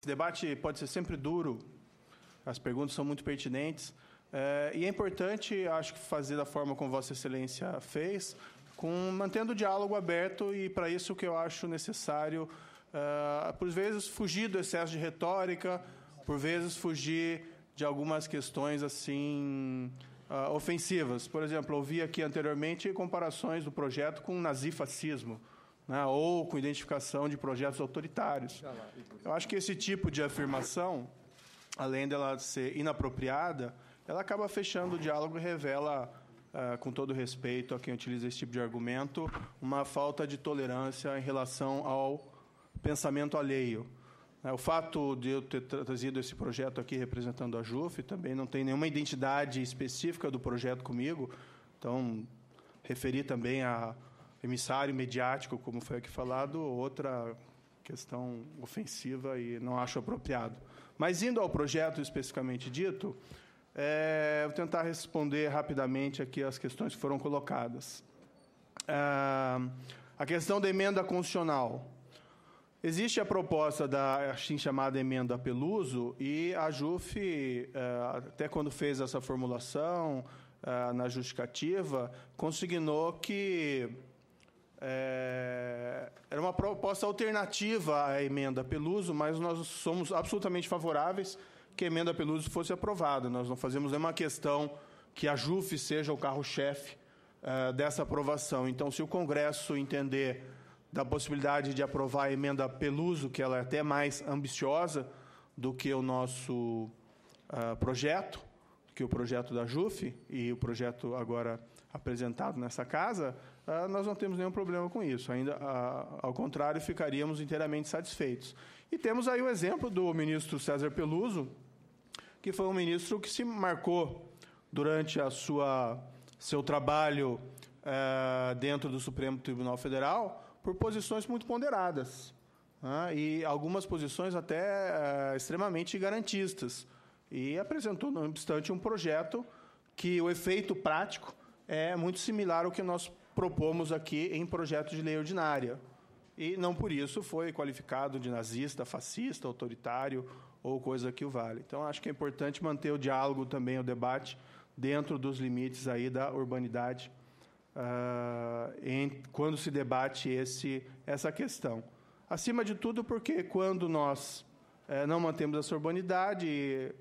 Esse debate pode ser sempre duro, as perguntas são muito pertinentes, é, e é importante, acho que, fazer da forma como Vossa Excelência fez, com, mantendo o diálogo aberto, e para isso que eu acho necessário, é, por vezes, fugir do excesso de retórica, por vezes, fugir de algumas questões assim. Eh, ofensivas. Por exemplo, ouvi aqui anteriormente comparações do projeto com nazifascismo. fascismo né, ou com identificação de projetos autoritários. Eu acho que esse tipo de afirmação, além dela ser inapropriada, ela acaba fechando o diálogo e revela, eh, com todo respeito a quem utiliza esse tipo de argumento, uma falta de tolerância em relação ao pensamento alheio. Né, o fato de eu ter trazido esse projeto aqui representando a JUF também não tem nenhuma identidade específica do projeto comigo, então referi também a emissário mediático, como foi aqui falado, outra questão ofensiva e não acho apropriado. Mas indo ao projeto especificamente dito, é, vou tentar responder rapidamente aqui as questões que foram colocadas. É, a questão da emenda constitucional. Existe a proposta da assim chamada emenda Peluso e a JUF, é, até quando fez essa formulação é, na justificativa, consignou que é, era uma proposta alternativa à emenda Peluso, mas nós somos absolutamente favoráveis que a emenda Peluso fosse aprovada. Nós não fazemos nenhuma questão que a JUF seja o carro-chefe é, dessa aprovação. Então, se o Congresso entender da possibilidade de aprovar a emenda Peluso, que ela é até mais ambiciosa do que o nosso é, projeto, que o projeto da JUF e o projeto agora apresentado nessa casa, ah, nós não temos nenhum problema com isso. Ainda, ah, ao contrário, ficaríamos inteiramente satisfeitos. E temos aí o exemplo do ministro César Peluso, que foi um ministro que se marcou durante a sua, seu trabalho é, dentro do Supremo Tribunal Federal por posições muito ponderadas né? e algumas posições até é, extremamente garantistas. E apresentou, não obstante, um projeto que o efeito prático é muito similar ao que nós propomos aqui em projeto de lei ordinária. E não por isso foi qualificado de nazista, fascista, autoritário ou coisa que o vale. Então, acho que é importante manter o diálogo também, o debate, dentro dos limites aí da urbanidade, uh, em, quando se debate esse, essa questão. Acima de tudo, porque quando nós uh, não mantemos essa urbanidade e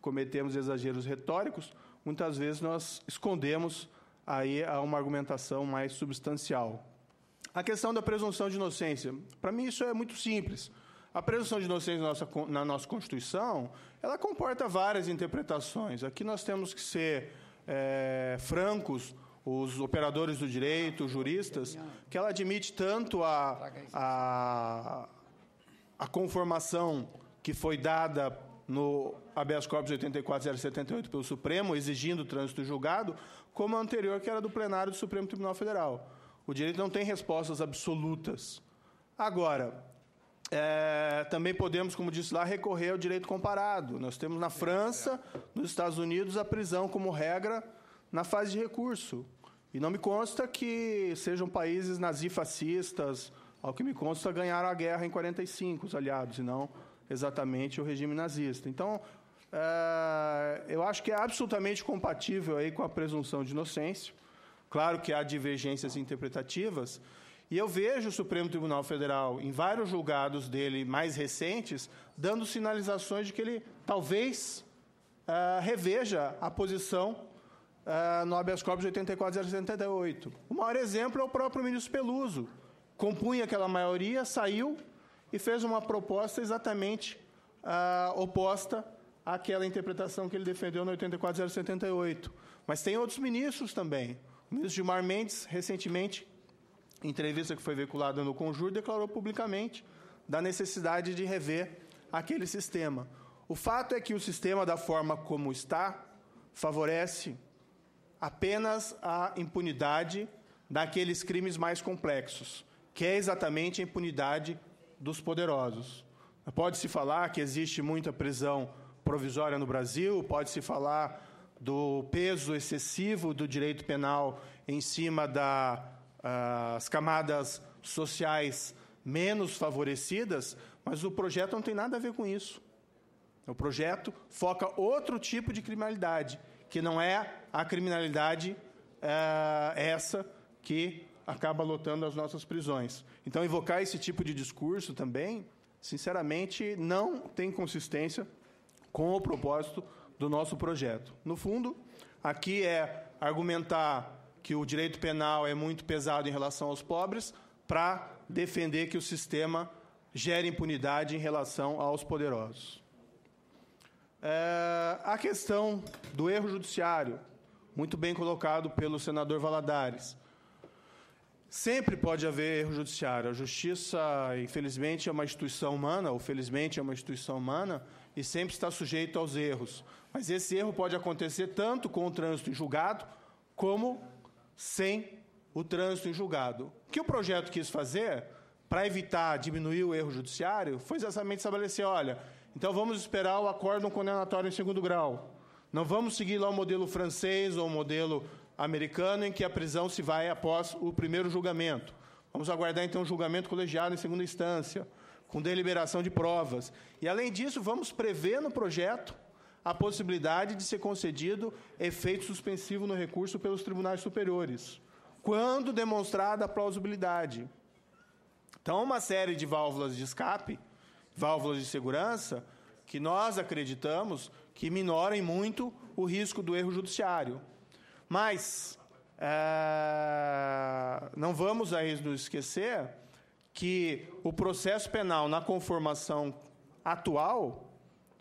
cometemos exageros retóricos, muitas vezes nós escondemos aí a uma argumentação mais substancial. A questão da presunção de inocência, para mim isso é muito simples. A presunção de inocência na nossa, na nossa Constituição, ela comporta várias interpretações. Aqui nós temos que ser é, francos, os operadores do direito, os juristas, que ela admite tanto a, a, a conformação que foi dada no habeas corpus 84078 pelo Supremo, exigindo o trânsito julgado, como a anterior, que era do plenário do Supremo Tribunal Federal. O direito não tem respostas absolutas. Agora, é, também podemos, como disse lá, recorrer ao direito comparado. Nós temos na França, nos Estados Unidos, a prisão como regra na fase de recurso. E não me consta que sejam países nazifascistas, ao que me consta, ganharam a guerra em 45, os aliados, e não exatamente o regime nazista. Então, eh, eu acho que é absolutamente compatível aí com a presunção de inocência. Claro que há divergências interpretativas, e eu vejo o Supremo Tribunal Federal, em vários julgados dele mais recentes, dando sinalizações de que ele talvez eh, reveja a posição uh, no habeas corpus de 84 078. O maior exemplo é o próprio ministro Peluso. Compunha aquela maioria, saiu, e fez uma proposta exatamente ah, oposta àquela interpretação que ele defendeu no 84078. Mas tem outros ministros também. O ministro Gilmar Mendes, recentemente, em entrevista que foi veiculada no Conjur, declarou publicamente da necessidade de rever aquele sistema. O fato é que o sistema, da forma como está, favorece apenas a impunidade daqueles crimes mais complexos, que é exatamente a impunidade dos poderosos. Pode-se falar que existe muita prisão provisória no Brasil, pode-se falar do peso excessivo do direito penal em cima das ah, camadas sociais menos favorecidas, mas o projeto não tem nada a ver com isso. O projeto foca outro tipo de criminalidade, que não é a criminalidade é, essa que acaba lotando as nossas prisões. Então, invocar esse tipo de discurso também, sinceramente, não tem consistência com o propósito do nosso projeto. No fundo, aqui é argumentar que o direito penal é muito pesado em relação aos pobres para defender que o sistema gere impunidade em relação aos poderosos. É, a questão do erro judiciário, muito bem colocado pelo senador Valadares. Sempre pode haver erro judiciário. A justiça, infelizmente, é uma instituição humana, ou felizmente é uma instituição humana, e sempre está sujeito aos erros. Mas esse erro pode acontecer tanto com o trânsito em julgado, como sem o trânsito em julgado. O que o projeto quis fazer para evitar diminuir o erro judiciário foi exatamente estabelecer: olha, então vamos esperar o acórdão condenatório em segundo grau. Não vamos seguir lá o modelo francês ou o modelo americano em que a prisão se vai após o primeiro julgamento. Vamos aguardar então o julgamento colegiado em segunda instância, com deliberação de provas. E além disso, vamos prever no projeto a possibilidade de ser concedido efeito suspensivo no recurso pelos tribunais superiores, quando demonstrada a plausibilidade. Então, uma série de válvulas de escape, válvulas de segurança, que nós acreditamos que minorem muito o risco do erro judiciário. Mas é, não vamos aí nos esquecer que o processo penal na conformação atual,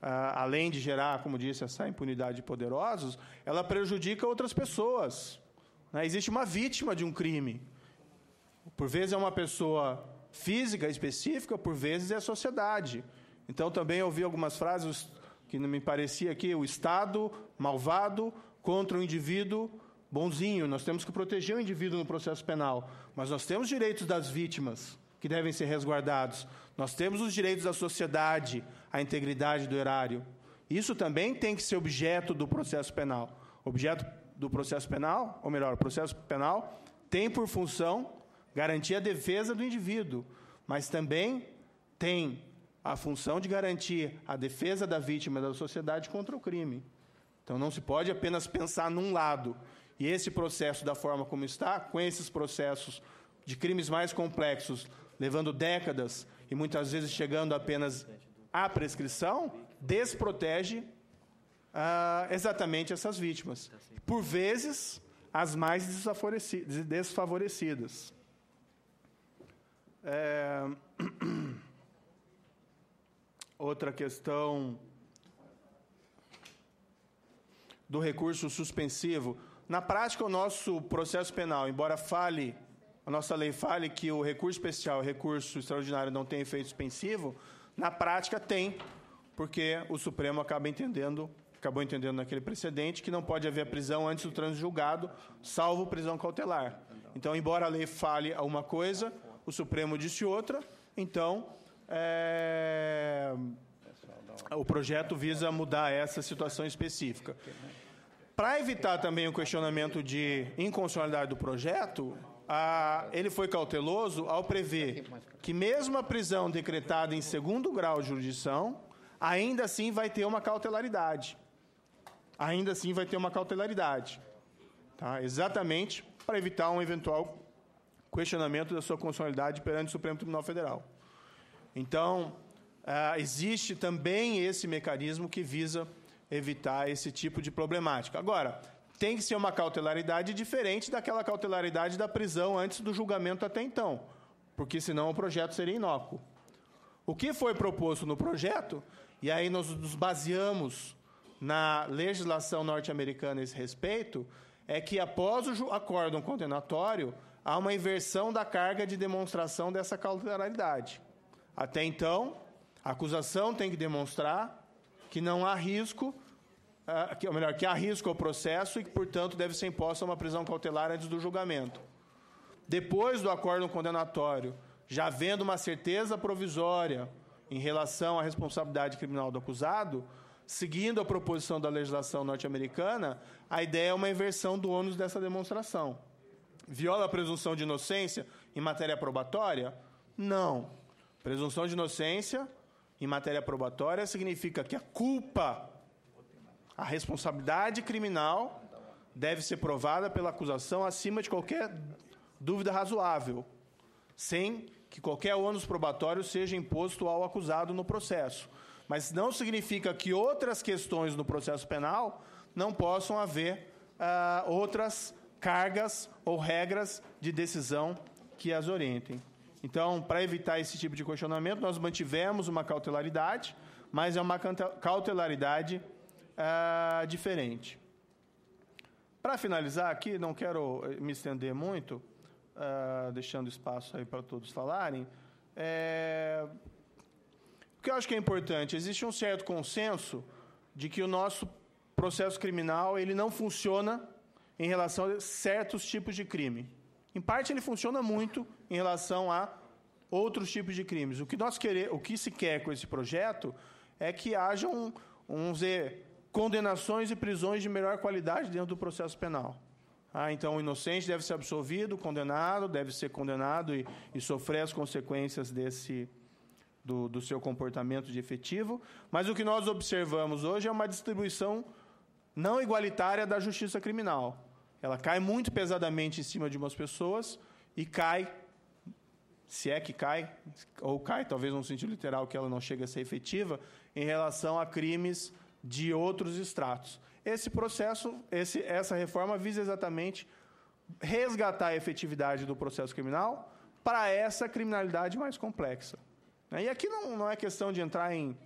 é, além de gerar, como disse, essa impunidade de poderosos, ela prejudica outras pessoas. Né? Existe uma vítima de um crime. Por vezes é uma pessoa física específica, por vezes é a sociedade. Então também ouvi algumas frases que não me parecia aqui, o Estado malvado, contra o indivíduo bonzinho. Nós temos que proteger o indivíduo no processo penal, mas nós temos direitos das vítimas que devem ser resguardados. Nós temos os direitos da sociedade, a integridade do erário. Isso também tem que ser objeto do processo penal. Objeto do processo penal, ou melhor, o processo penal tem por função garantir a defesa do indivíduo, mas também tem a função de garantir a defesa da vítima da sociedade contra o crime. Então não se pode apenas pensar num lado. E esse processo, da forma como está, com esses processos de crimes mais complexos, levando décadas e muitas vezes chegando apenas à prescrição, desprotege ah, exatamente essas vítimas. Por vezes, as mais desfavorecidas. É... Outra questão do recurso suspensivo. Na prática, o nosso processo penal, embora fale, a nossa lei fale que o recurso especial, o recurso extraordinário não tem efeito suspensivo, na prática tem, porque o Supremo acaba entendendo, acabou entendendo naquele precedente, que não pode haver prisão antes do trânsito julgado, salvo prisão cautelar. Então, embora a lei fale uma coisa, o Supremo disse outra, então. É o projeto visa mudar essa situação específica. Para evitar também o questionamento de inconstitucionalidade do projeto, a, ele foi cauteloso ao prever que, mesmo a prisão decretada em segundo grau de jurisdição, ainda assim vai ter uma cautelaridade. Ainda assim vai ter uma cautelaridade. Tá? Exatamente para evitar um eventual questionamento da sua constitucionalidade perante o Supremo Tribunal Federal. Então, ah, existe também esse mecanismo que visa evitar esse tipo de problemática. Agora, tem que ser uma cautelaridade diferente daquela cautelaridade da prisão antes do julgamento até então, porque senão o projeto seria inócuo. O que foi proposto no projeto, e aí nós nos baseamos na legislação norte-americana a esse respeito, é que após o acórdão condenatório, há uma inversão da carga de demonstração dessa cautelaridade. Até então, a acusação tem que demonstrar que não há risco, ah, ou melhor, que há risco ao processo e que, portanto, deve ser imposta uma prisão cautelar antes do julgamento. Depois do acórdão condenatório, já havendo uma certeza provisória em relação à responsabilidade criminal do acusado, seguindo a proposição da legislação norte-americana, a ideia é uma inversão do ônus dessa demonstração. Viola a presunção de inocência em matéria probatória? Não. Presunção de inocência em matéria probatória significa que a culpa, a responsabilidade criminal, deve ser provada pela acusação acima de qualquer dúvida razoável, sem que qualquer ônus probatório seja imposto ao acusado no processo. Mas não significa que outras questões no processo penal não possam haver uh, outras cargas ou regras de decisão que as orientem. Então, para evitar esse tipo de questionamento, nós mantivemos uma cautelaridade, mas é uma cautelaridade ah, diferente. Para finalizar aqui, não quero eh, me estender muito, ah, deixando espaço aí para todos falarem. É... O que eu acho que é importante, existe um certo consenso de que o nosso processo criminal ele não funciona em relação a certos tipos de crime. Em parte, ele funciona muito em relação a outros tipos de crimes. O que, nós querer, o que se quer com esse projeto é que haja um, um condenações e prisões de melhor qualidade dentro do processo penal. Ah, então, o inocente deve ser absolvido, condenado, deve ser condenado e, e sofrer as consequências desse do, do seu comportamento de efetivo. Mas o que nós observamos hoje é uma distribuição não igualitária da justiça criminal. Ela cai muito pesadamente em cima de umas pessoas e cai, se é que cai, ou cai, talvez num sentido literal que ela não chega a ser efetiva, em relação a crimes de outros estratos. Esse processo, esse, essa reforma visa exatamente resgatar a efetividade do processo criminal para essa criminalidade mais complexa. E aqui não, não é questão de entrar em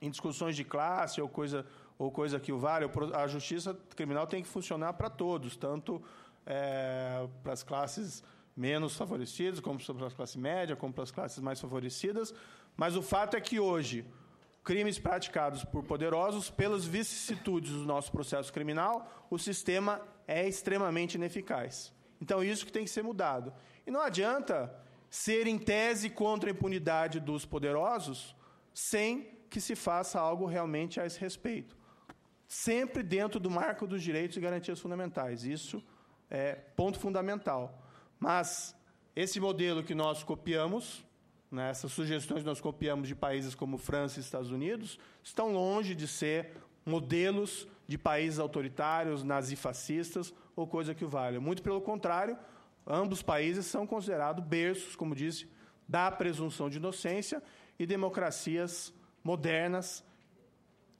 em discussões de classe ou coisa, ou coisa que o vale, a justiça criminal tem que funcionar para todos, tanto é, para as classes menos favorecidas, como para as classes médias, como para as classes mais favorecidas. Mas o fato é que hoje, crimes praticados por poderosos, pelas vicissitudes do nosso processo criminal, o sistema é extremamente ineficaz. Então, isso que tem que ser mudado. E não adianta ser em tese contra a impunidade dos poderosos sem que se faça algo realmente a esse respeito. Sempre dentro do marco dos direitos e garantias fundamentais. Isso é ponto fundamental. Mas esse modelo que nós copiamos, né, essas sugestões que nós copiamos de países como França e Estados Unidos, estão longe de ser modelos de países autoritários, nazifascistas ou coisa que o valha. Muito pelo contrário, ambos países são considerados berços, como disse, da presunção de inocência e democracias modernas,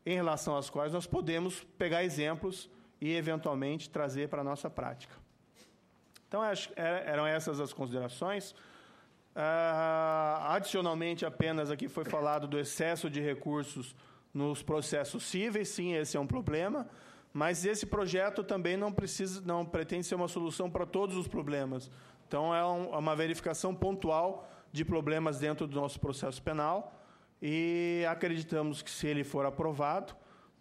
em relação às quais nós podemos pegar exemplos e, eventualmente, trazer para a nossa prática. Então, eram essas as considerações. Ah, adicionalmente, apenas aqui foi falado do excesso de recursos nos processos cíveis, sim, esse é um problema, mas esse projeto também não precisa, não pretende ser uma solução para todos os problemas. Então, é, é uma verificação pontual de problemas dentro do nosso processo penal e acreditamos que, se ele for aprovado,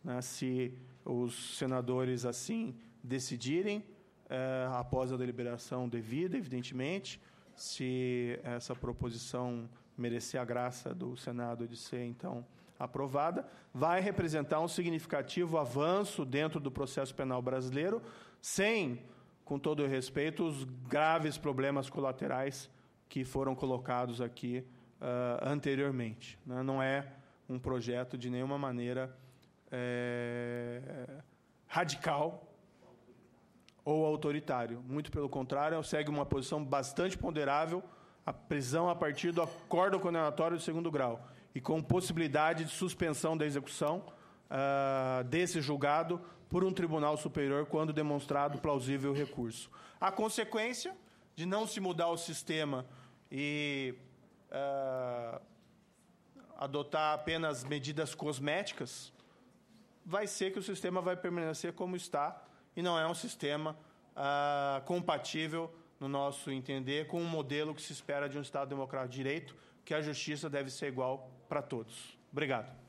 né, se os senadores assim decidirem, é, após a deliberação devida, evidentemente, se essa proposição merecer a graça do Senado de ser, então, aprovada, vai representar um significativo avanço dentro do processo penal brasileiro, sem, com todo respeito, os graves problemas colaterais que foram colocados aqui uh, anteriormente. Né? Não é um projeto de nenhuma maneira é, radical ou autoritário. Muito pelo contrário, segue uma posição bastante ponderável a prisão a partir do acordo condenatório de segundo grau e com possibilidade de suspensão da execução uh, desse julgado por um tribunal superior quando demonstrado plausível recurso. A consequência de não se mudar o sistema e uh, adotar apenas medidas cosméticas, vai ser que o sistema vai permanecer como está e não é um sistema uh, compatível, no nosso entender, com o um modelo que se espera de um Estado democrático de direito, que a justiça deve ser igual para todos. Obrigado.